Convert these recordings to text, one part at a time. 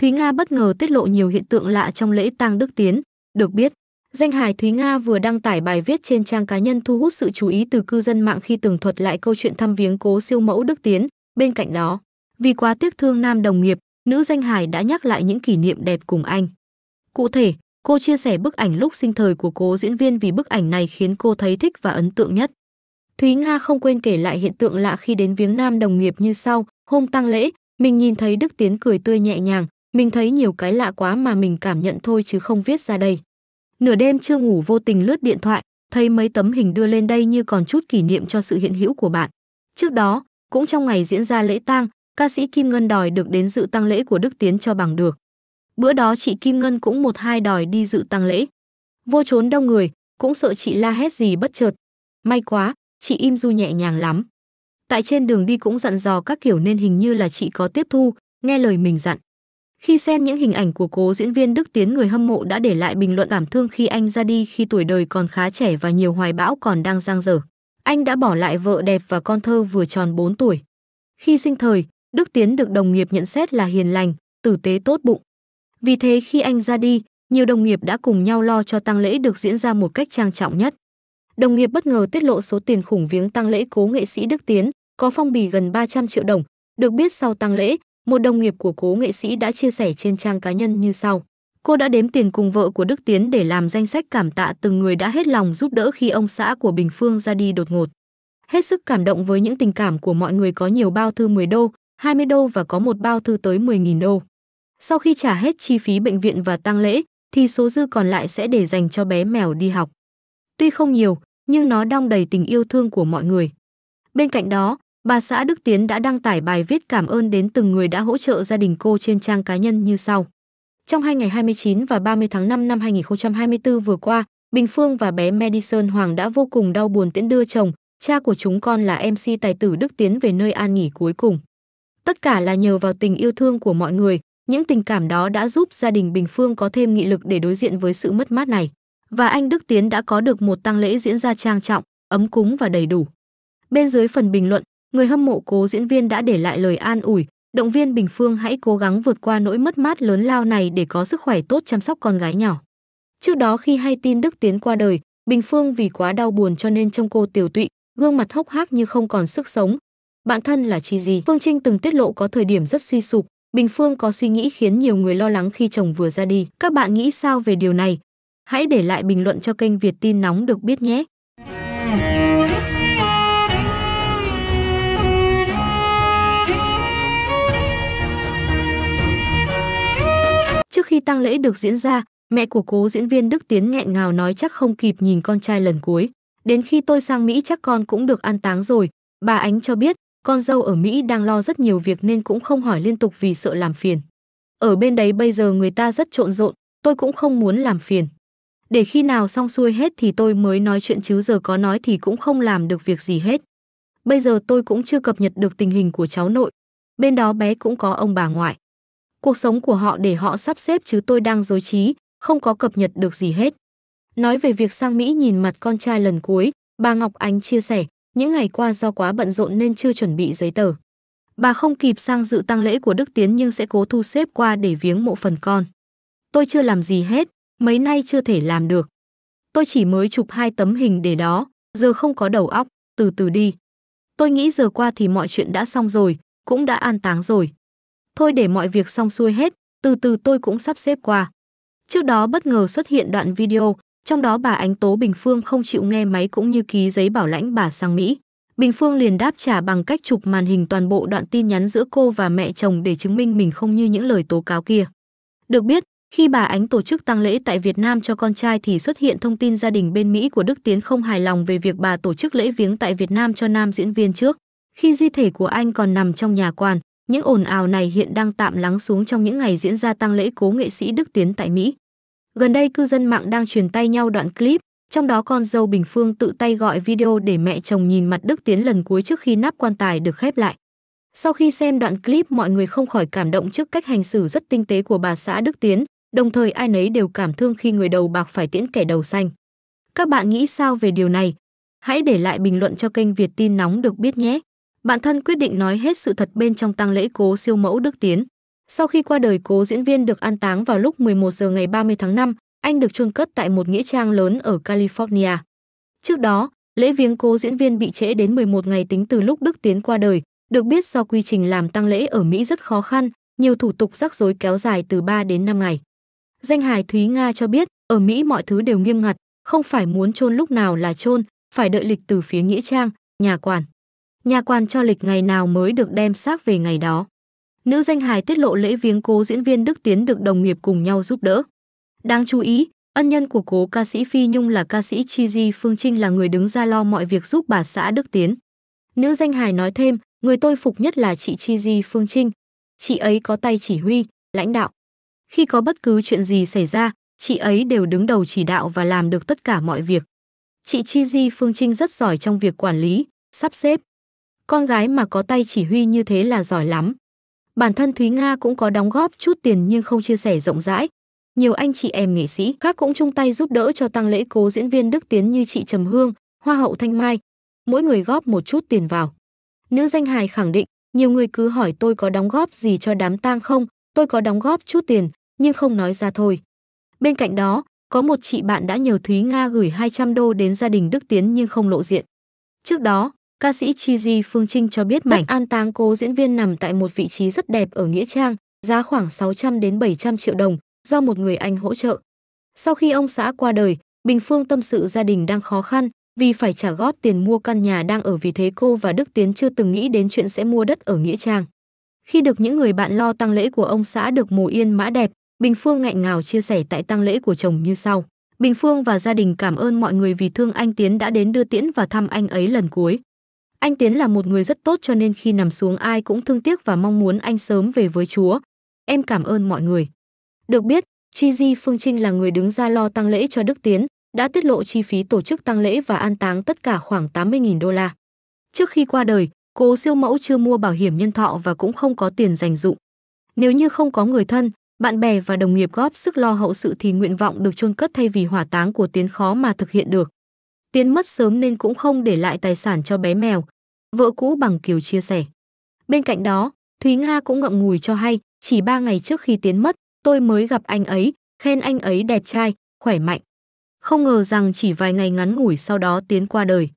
Thúy Nga bất ngờ tiết lộ nhiều hiện tượng lạ trong lễ tang Đức Tiến. Được biết, danh hài Thúy Nga vừa đăng tải bài viết trên trang cá nhân thu hút sự chú ý từ cư dân mạng khi tường thuật lại câu chuyện thăm viếng cố siêu mẫu Đức Tiến. Bên cạnh đó, vì quá tiếc thương nam đồng nghiệp, nữ danh hài đã nhắc lại những kỷ niệm đẹp cùng anh. Cụ thể, cô chia sẻ bức ảnh lúc sinh thời của cố diễn viên vì bức ảnh này khiến cô thấy thích và ấn tượng nhất. Thúy Nga không quên kể lại hiện tượng lạ khi đến viếng nam đồng nghiệp như sau, hôm tang lễ, mình nhìn thấy Đức Tiến cười tươi nhẹ nhàng, mình thấy nhiều cái lạ quá mà mình cảm nhận thôi chứ không viết ra đây. Nửa đêm chưa ngủ vô tình lướt điện thoại, thấy mấy tấm hình đưa lên đây như còn chút kỷ niệm cho sự hiện hữu của bạn. Trước đó, cũng trong ngày diễn ra lễ tang, ca sĩ Kim Ngân đòi được đến dự tang lễ của Đức Tiến cho bằng được. Bữa đó chị Kim Ngân cũng một hai đòi đi dự tang lễ. Vô trốn đông người, cũng sợ chị la hét gì bất chợt. May quá, chị im du nhẹ nhàng lắm. Tại trên đường đi cũng dặn dò các kiểu nên hình như là chị có tiếp thu, nghe lời mình dặn. Khi xem những hình ảnh của cố diễn viên Đức Tiến người hâm mộ đã để lại bình luận cảm thương khi anh ra đi khi tuổi đời còn khá trẻ và nhiều hoài bão còn đang giang dở. Anh đã bỏ lại vợ đẹp và con thơ vừa tròn 4 tuổi. Khi sinh thời, Đức Tiến được đồng nghiệp nhận xét là hiền lành, tử tế tốt bụng. Vì thế khi anh ra đi, nhiều đồng nghiệp đã cùng nhau lo cho tang lễ được diễn ra một cách trang trọng nhất. Đồng nghiệp bất ngờ tiết lộ số tiền khủng viếng tang lễ cố nghệ sĩ Đức Tiến có phong bì gần 300 triệu đồng. Được biết sau tang lễ, một đồng nghiệp của cố nghệ sĩ đã chia sẻ trên trang cá nhân như sau. Cô đã đếm tiền cùng vợ của Đức Tiến để làm danh sách cảm tạ từng người đã hết lòng giúp đỡ khi ông xã của Bình Phương ra đi đột ngột. Hết sức cảm động với những tình cảm của mọi người có nhiều bao thư 10 đô, 20 đô và có một bao thư tới 10.000 đô. Sau khi trả hết chi phí bệnh viện và tang lễ, thì số dư còn lại sẽ để dành cho bé mèo đi học. Tuy không nhiều, nhưng nó đong đầy tình yêu thương của mọi người. Bên cạnh đó, bà xã Đức Tiến đã đăng tải bài viết cảm ơn đến từng người đã hỗ trợ gia đình cô trên trang cá nhân như sau. Trong hai ngày 29 và 30 tháng 5 năm 2024 vừa qua, Bình Phương và bé Madison Hoàng đã vô cùng đau buồn tiễn đưa chồng, cha của chúng con là MC tài tử Đức Tiến về nơi an nghỉ cuối cùng. Tất cả là nhờ vào tình yêu thương của mọi người, những tình cảm đó đã giúp gia đình Bình Phương có thêm nghị lực để đối diện với sự mất mát này. Và anh Đức Tiến đã có được một tang lễ diễn ra trang trọng, ấm cúng và đầy đủ. Bên dưới phần bình luận, người hâm mộ cố diễn viên đã để lại lời an ủi, động viên Bình Phương hãy cố gắng vượt qua nỗi mất mát lớn lao này để có sức khỏe tốt chăm sóc con gái nhỏ. Trước đó khi hay tin Đức Tiến qua đời, Bình Phương vì quá đau buồn cho nên trông cô tiểu tụy, gương mặt hốc hác như không còn sức sống. Bạn thân là Chi Di, Phương Trinh từng tiết lộ có thời điểm rất suy sụp, Bình Phương có suy nghĩ khiến nhiều người lo lắng khi chồng vừa ra đi. Các bạn nghĩ sao về điều này? Hãy để lại bình luận cho kênh Việt tin nóng được biết nhé. Khi tang lễ được diễn ra, mẹ của cố diễn viên Đức Tiến nghẹn ngào nói chắc không kịp nhìn con trai lần cuối. Đến khi tôi sang Mỹ chắc con cũng được an táng rồi. Bà Ánh cho biết, con dâu ở Mỹ đang lo rất nhiều việc nên cũng không hỏi liên tục vì sợ làm phiền. Ở bên đấy bây giờ người ta rất trộn rộn, tôi cũng không muốn làm phiền. Để khi nào xong xuôi hết thì tôi mới nói chuyện chứ giờ có nói thì cũng không làm được việc gì hết. Bây giờ tôi cũng chưa cập nhật được tình hình của cháu nội. Bên đó bé cũng có ông bà ngoại cuộc sống của họ để họ sắp xếp chứ tôi đang dối trí, không có cập nhật được gì hết. Nói về việc sang Mỹ nhìn mặt con trai lần cuối, bà Ngọc Ánh chia sẻ, những ngày qua do quá bận rộn nên chưa chuẩn bị giấy tờ. Bà không kịp sang dự tang lễ của Đức Tiến nhưng sẽ cố thu xếp qua để viếng mộ phần con. Tôi chưa làm gì hết, mấy nay chưa thể làm được. Tôi chỉ mới chụp hai tấm hình để đó, giờ không có đầu óc, từ từ đi. Tôi nghĩ giờ qua thì mọi chuyện đã xong rồi, cũng đã an táng rồi. Thôi để mọi việc xong xuôi hết, từ từ tôi cũng sắp xếp qua. Trước đó bất ngờ xuất hiện đoạn video, trong đó bà Ánh Tố Bình Phương không chịu nghe máy cũng như ký giấy bảo lãnh bà sang Mỹ. Bình Phương liền đáp trả bằng cách chụp màn hình toàn bộ đoạn tin nhắn giữa cô và mẹ chồng để chứng minh mình không như những lời tố cáo kia. Được biết, khi bà Ánh tổ chức tang lễ tại Việt Nam cho con trai thì xuất hiện thông tin gia đình bên Mỹ của Đức Tiến không hài lòng về việc bà tổ chức lễ viếng tại Việt Nam cho nam diễn viên trước, khi di thể của anh còn nằm trong nhà quan. Những ồn ào này hiện đang tạm lắng xuống trong những ngày diễn ra tang lễ cố nghệ sĩ Đức Tiến tại Mỹ. Gần đây cư dân mạng đang truyền tay nhau đoạn clip, trong đó con dâu Bình Phương tự tay gọi video để mẹ chồng nhìn mặt Đức Tiến lần cuối trước khi nắp quan tài được khép lại. Sau khi xem đoạn clip mọi người không khỏi cảm động trước cách hành xử rất tinh tế của bà xã Đức Tiến, đồng thời ai nấy đều cảm thương khi người đầu bạc phải tiễn kẻ đầu xanh. Các bạn nghĩ sao về điều này? Hãy để lại bình luận cho kênh Việt Tin Nóng được biết nhé! bạn thân quyết định nói hết sự thật bên trong tang lễ cố siêu mẫu Đức Tiến. Sau khi qua đời cố diễn viên được an táng vào lúc 11 giờ ngày 30 tháng 5, anh được chôn cất tại một nghĩa trang lớn ở California. Trước đó, lễ viếng cố diễn viên bị trễ đến 11 ngày tính từ lúc Đức Tiến qua đời, được biết do quy trình làm tang lễ ở Mỹ rất khó khăn, nhiều thủ tục rắc rối kéo dài từ 3 đến 5 ngày. Danh hài Thúy Nga cho biết, ở Mỹ mọi thứ đều nghiêm ngặt, không phải muốn chôn lúc nào là chôn, phải đợi lịch từ phía nghĩa trang, nhà quản nhà quan cho lịch ngày nào mới được đem xác về ngày đó. Nữ danh hài tiết lộ lễ viếng cố diễn viên Đức Tiến được đồng nghiệp cùng nhau giúp đỡ. Đáng chú ý, ân nhân của cố ca sĩ Phi Nhung là ca sĩ Chi Di Phương Trinh là người đứng ra lo mọi việc giúp bà xã Đức Tiến. Nữ danh hài nói thêm, người tôi phục nhất là chị Chi Di Phương Trinh. Chị ấy có tay chỉ huy, lãnh đạo. Khi có bất cứ chuyện gì xảy ra, chị ấy đều đứng đầu chỉ đạo và làm được tất cả mọi việc. Chị Chi Di Phương Trinh rất giỏi trong việc quản lý, sắp xếp, con gái mà có tay chỉ huy như thế là giỏi lắm. Bản thân Thúy Nga cũng có đóng góp chút tiền nhưng không chia sẻ rộng rãi. Nhiều anh chị em nghệ sĩ khác cũng chung tay giúp đỡ cho tăng lễ cố diễn viên Đức Tiến như chị Trầm Hương, Hoa hậu Thanh Mai. Mỗi người góp một chút tiền vào. Nữ danh hài khẳng định, nhiều người cứ hỏi tôi có đóng góp gì cho đám tang không, tôi có đóng góp chút tiền, nhưng không nói ra thôi. Bên cạnh đó, có một chị bạn đã nhờ Thúy Nga gửi 200 đô đến gia đình Đức Tiến nhưng không lộ diện. Trước đó, Ca sĩ Chi Chizy Phương Trinh cho biết mảnh an táng cố diễn viên nằm tại một vị trí rất đẹp ở Nghĩa Trang, giá khoảng 600 đến 700 triệu đồng, do một người anh hỗ trợ. Sau khi ông xã qua đời, Bình Phương tâm sự gia đình đang khó khăn vì phải trả góp tiền mua căn nhà đang ở vì thế cô và Đức Tiến chưa từng nghĩ đến chuyện sẽ mua đất ở Nghĩa Trang. Khi được những người bạn lo tang lễ của ông xã được mồ yên mã đẹp, Bình Phương nghẹn ngào chia sẻ tại tang lễ của chồng như sau. Bình Phương và gia đình cảm ơn mọi người vì thương anh Tiến đã đến đưa tiễn và thăm anh ấy lần cuối. Anh Tiến là một người rất tốt cho nên khi nằm xuống ai cũng thương tiếc và mong muốn anh sớm về với Chúa. Em cảm ơn mọi người. Được biết, Chi Di Phương Trinh là người đứng ra lo tăng lễ cho Đức Tiến, đã tiết lộ chi phí tổ chức tăng lễ và an táng tất cả khoảng 80.000 đô la. Trước khi qua đời, cô siêu mẫu chưa mua bảo hiểm nhân thọ và cũng không có tiền dành dụng. Nếu như không có người thân, bạn bè và đồng nghiệp góp sức lo hậu sự thì nguyện vọng được chôn cất thay vì hỏa táng của Tiến khó mà thực hiện được. Tiến mất sớm nên cũng không để lại tài sản cho bé mèo, vợ cũ bằng Kiều chia sẻ. Bên cạnh đó, Thúy Nga cũng ngậm ngùi cho hay, chỉ ba ngày trước khi Tiến mất, tôi mới gặp anh ấy, khen anh ấy đẹp trai, khỏe mạnh. Không ngờ rằng chỉ vài ngày ngắn ngủi sau đó Tiến qua đời.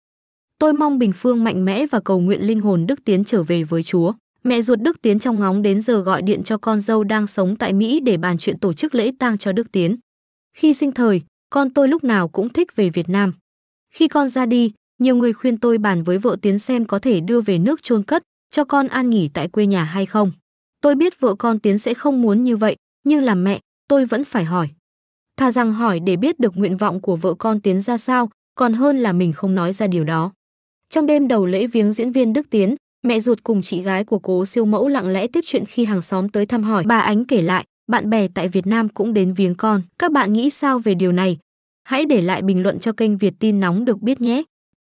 Tôi mong Bình Phương mạnh mẽ và cầu nguyện linh hồn Đức Tiến trở về với Chúa. Mẹ ruột Đức Tiến trong ngóng đến giờ gọi điện cho con dâu đang sống tại Mỹ để bàn chuyện tổ chức lễ tang cho Đức Tiến. Khi sinh thời, con tôi lúc nào cũng thích về Việt Nam. Khi con ra đi, nhiều người khuyên tôi bàn với vợ Tiến xem có thể đưa về nước chôn cất, cho con an nghỉ tại quê nhà hay không. Tôi biết vợ con Tiến sẽ không muốn như vậy, nhưng làm mẹ, tôi vẫn phải hỏi. Thà rằng hỏi để biết được nguyện vọng của vợ con Tiến ra sao, còn hơn là mình không nói ra điều đó. Trong đêm đầu lễ viếng diễn viên Đức Tiến, mẹ ruột cùng chị gái của cố siêu mẫu lặng lẽ tiếp chuyện khi hàng xóm tới thăm hỏi. Bà Ánh kể lại, bạn bè tại Việt Nam cũng đến viếng con. Các bạn nghĩ sao về điều này? Hãy để lại bình luận cho kênh Việt tin nóng được biết nhé.